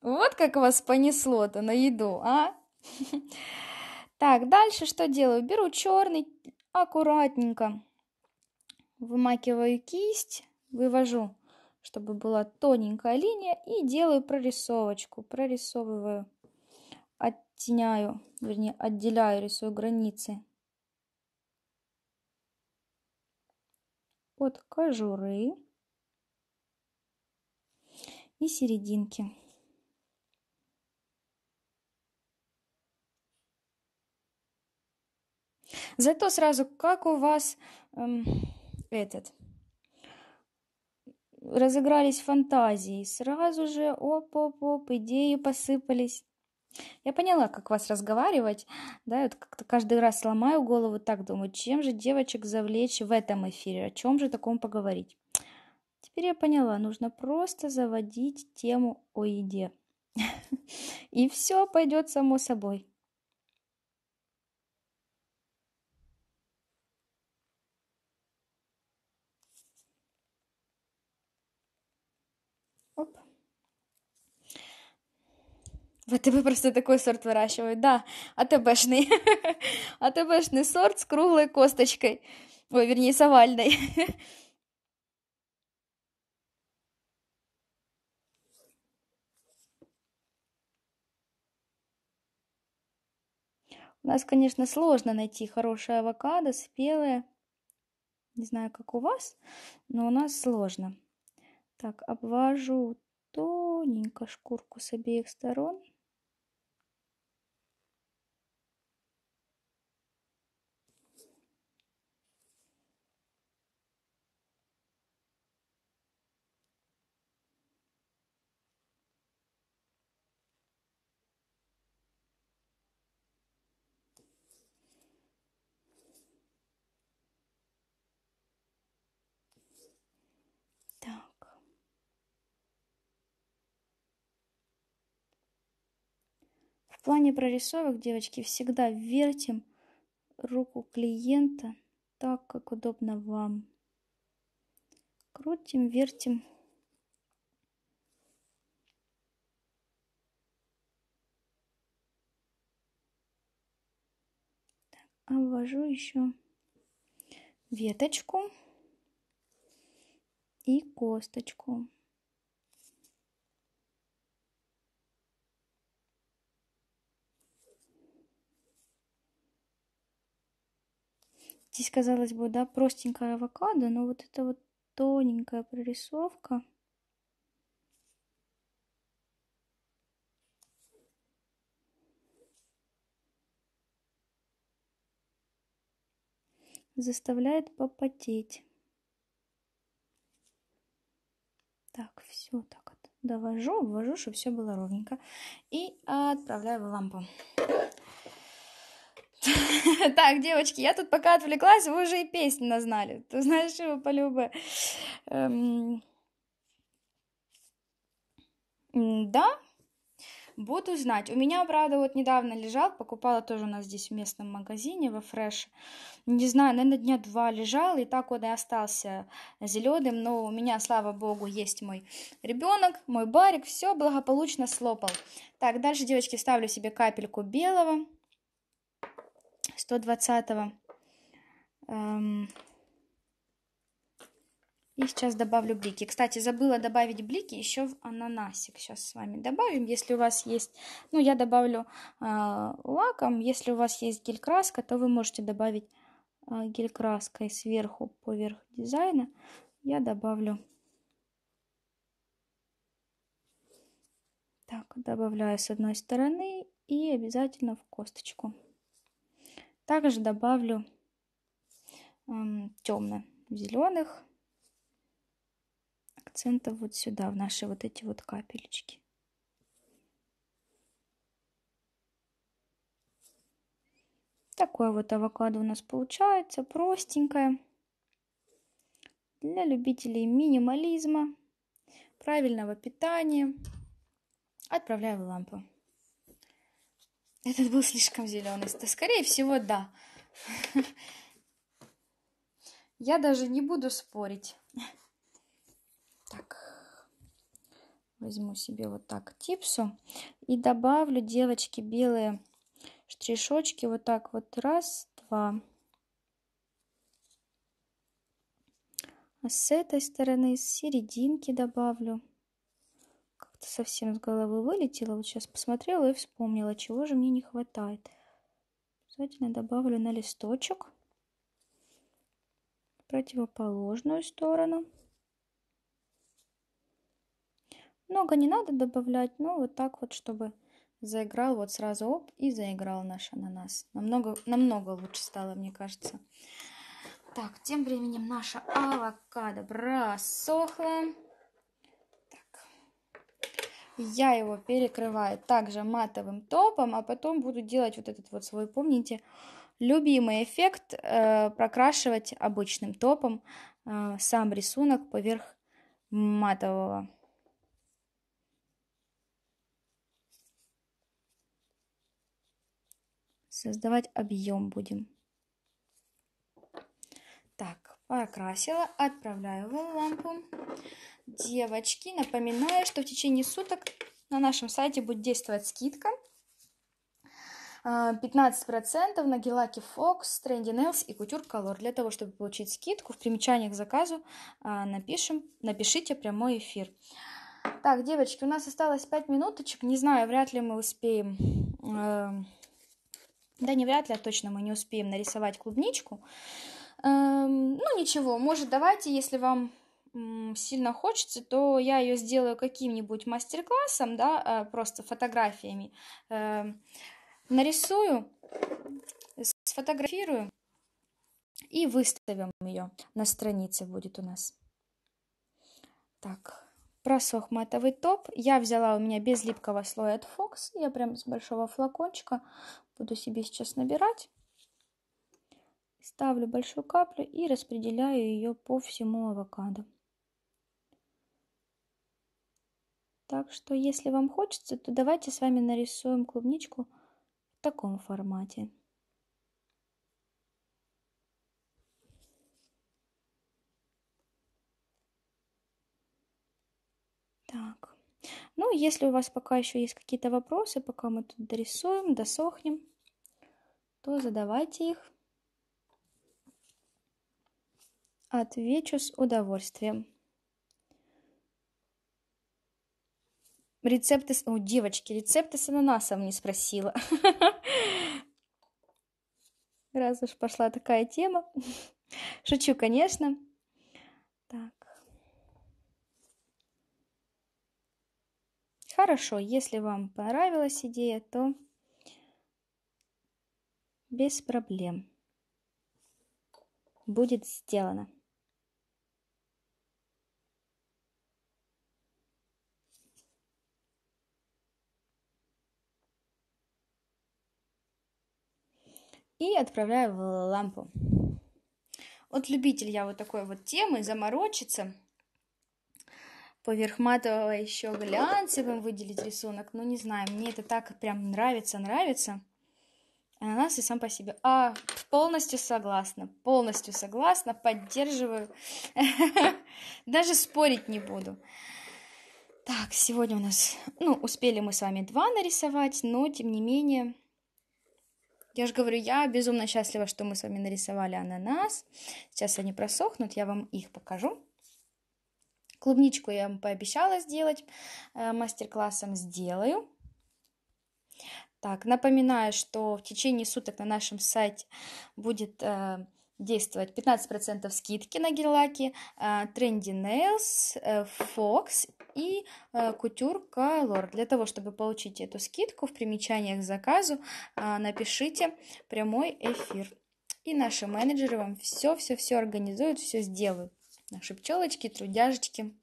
Вот как вас понесло-то на еду, а? Так, дальше что делаю? Беру черный, аккуратненько вымакиваю кисть, вывожу, чтобы была тоненькая линия, и делаю прорисовочку, прорисовываю, оттеняю, вернее, отделяю, рисую границы от кожуры и серединки. Зато сразу, как у вас эм, этот разыгрались фантазии, сразу же оп-оп-оп, идеи посыпались. Я поняла, как вас разговаривать, да, вот как-то каждый раз ломаю голову, так думаю, чем же девочек завлечь в этом эфире, о чем же таком поговорить. Теперь я поняла, нужно просто заводить тему о еде. И все пойдет само собой. Вот а тебе просто такой сорт выращивают, да, АТБшный. АТБшный сорт с круглой косточкой. Ой, вернее, с овальной. У нас, конечно, сложно найти хорошие авокадо, спелые. Не знаю, как у вас, но у нас сложно. Так, обвожу тоненько шкурку с обеих сторон. В плане прорисовок, девочки, всегда вертим руку клиента так, как удобно вам. Крутим, вертим. Так, обвожу еще веточку и косточку. Здесь, казалось бы, да, простенькая авокадо, но вот эта вот тоненькая прорисовка. заставляет попотеть. Так, все так вот довожу, ввожу, чтобы все было ровненько. И отправляю в лампу. Так, девочки, я тут пока отвлеклась, вы уже и песни назнали. Ты знаешь его по любе. Эм, да, буду знать. У меня, правда, вот недавно лежал, покупала тоже у нас здесь в местном магазине во фреш. Не знаю, наверное, дня два лежал, и так вот и остался зеленым. Но у меня, слава богу, есть мой ребенок, мой барик, все благополучно слопал. Так, дальше, девочки, ставлю себе капельку белого. 120. го эм, И сейчас добавлю блики. Кстати, забыла добавить блики еще в ананасик. Сейчас с вами добавим. Если у вас есть... Ну, я добавлю э, лаком. Если у вас есть гель-краска, то вы можете добавить э, гель-краской сверху поверх дизайна. Я добавлю... Так, добавляю с одной стороны и обязательно в косточку. Также добавлю эм, темно-зеленых акцентов вот сюда, в наши вот эти вот капелечки. Такое вот авокадо у нас получается, простенькое. Для любителей минимализма, правильного питания. Отправляю в лампу. Этот был слишком зеленый. Да, скорее всего, да. Я даже не буду спорить. Так. Возьму себе вот так типсу. И добавлю, девочки, белые штришочки. Вот так вот. Раз, два. А с этой стороны, с серединки добавлю как-то совсем с головы вылетело. Вот сейчас посмотрела и вспомнила, чего же мне не хватает. Обязательно добавлю на листочек противоположную сторону. Много не надо добавлять, но вот так вот, чтобы заиграл вот сразу оп и заиграл наш ананас. Намного, намного лучше стало, мне кажется. Так, тем временем наша авокадо просохла я его перекрываю также матовым топом, а потом буду делать вот этот вот свой, помните, любимый эффект, э, прокрашивать обычным топом э, сам рисунок поверх матового. Создавать объем будем. Так, Покрасила, отправляю в лампу. Девочки, напоминаю, что в течение суток на нашем сайте будет действовать скидка 15% а, на гелаки Fox, Trendy Nails и Couture Color. Для того, чтобы получить скидку, в примечаниях к заказу а, напишем, напишите прямой эфир. Так, девочки, у нас осталось 5 минуточек. Не знаю, вряд ли мы успеем... А, да не вряд ли, а точно мы не успеем нарисовать клубничку. Эм, ну ничего, может, давайте, если вам сильно хочется, то я ее сделаю каким-нибудь мастер-классом, да, э, просто фотографиями. Эм, нарисую, сфотографирую и выставим ее на странице будет у нас. Так, просох матовый топ. Я взяла у меня без липкого слоя от Fox. Я прям с большого флакончика буду себе сейчас набирать. Ставлю большую каплю и распределяю ее по всему авокадо. Так что, если вам хочется, то давайте с вами нарисуем клубничку в таком формате. Так. Ну, если у вас пока еще есть какие-то вопросы, пока мы тут дорисуем, досохнем, то задавайте их. Отвечу с удовольствием. Рецепты... О, девочки, рецепты с ананасом не спросила. Раз уж пошла такая тема. Шучу, конечно. Так. Хорошо, если вам понравилась идея, то без проблем будет сделано. и отправляю в лампу. Вот любитель я вот такой вот темы, заморочиться, поверх матового еще глянцевым выделить рисунок. Ну, не знаю, мне это так прям нравится, нравится. Ананас и сам по себе. А, полностью согласна, полностью согласна, поддерживаю. Даже спорить не буду. Так, сегодня у нас, ну, успели мы с вами два нарисовать, но, тем не менее, я же говорю, я безумно счастлива, что мы с вами нарисовали ананас. Сейчас они просохнут, я вам их покажу. Клубничку я вам пообещала сделать, э, мастер-классом сделаю. Так, напоминаю, что в течение суток на нашем сайте будет э, действовать 15% скидки на гель-лаки э, Trendy Nails, Fox и э, кутюр Кайлор. Для того, чтобы получить эту скидку, в примечаниях к заказу а, напишите прямой эфир. И наши менеджеры вам все-все-все организуют, все сделают. Наши пчелочки, трудяжечки.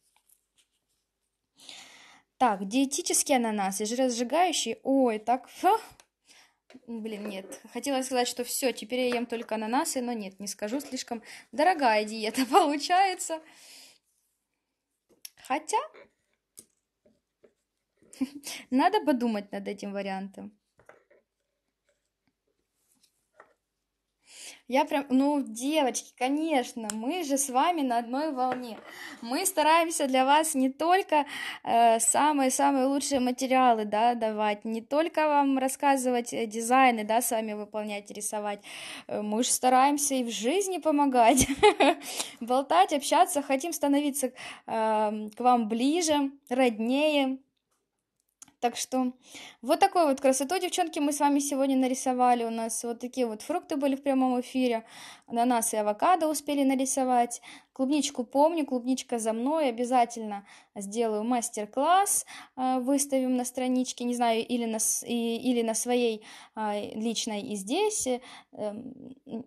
Так, диетический ананас и жиросжигающий. Ой, так... Фу. Блин, нет. Хотела сказать, что все, теперь я ем только ананасы, но нет, не скажу, слишком дорогая диета получается. Хотя, Надо подумать над этим вариантом. Я прям, ну, девочки, конечно, мы же с вами на одной волне. Мы стараемся для вас не только э, самые-самые э, лучшие материалы, да, давать, не только вам рассказывать э, дизайны, да, сами выполнять, рисовать. Э, мы же стараемся и в жизни помогать, болтать, общаться, хотим становиться к вам ближе, роднее, так что вот такой вот красоту, девчонки, мы с вами сегодня нарисовали. У нас вот такие вот фрукты были в прямом эфире. Ананас и авокадо успели нарисовать. Клубничку помню, клубничка за мной. Обязательно сделаю мастер-класс, а, выставим на страничке, не знаю, или на, или на своей а, личной и здесь. Э,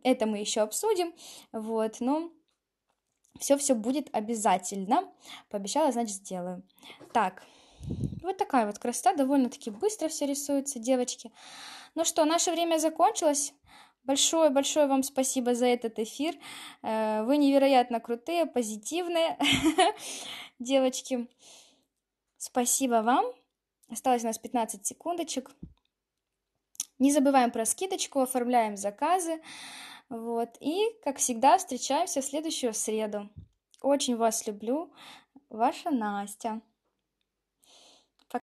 это мы еще обсудим. Вот, Но Все-все будет обязательно. Пообещала, значит, сделаю. Так. Вот такая вот красота, довольно-таки быстро все рисуется, девочки. Ну что, наше время закончилось. Большое-большое вам спасибо за этот эфир. Э, вы невероятно крутые, позитивные, девочки. Спасибо вам. Осталось у нас 15 секундочек. Не забываем про скидочку, оформляем заказы. Вот. И, как всегда, встречаемся в следующую среду. Очень вас люблю. Ваша Настя.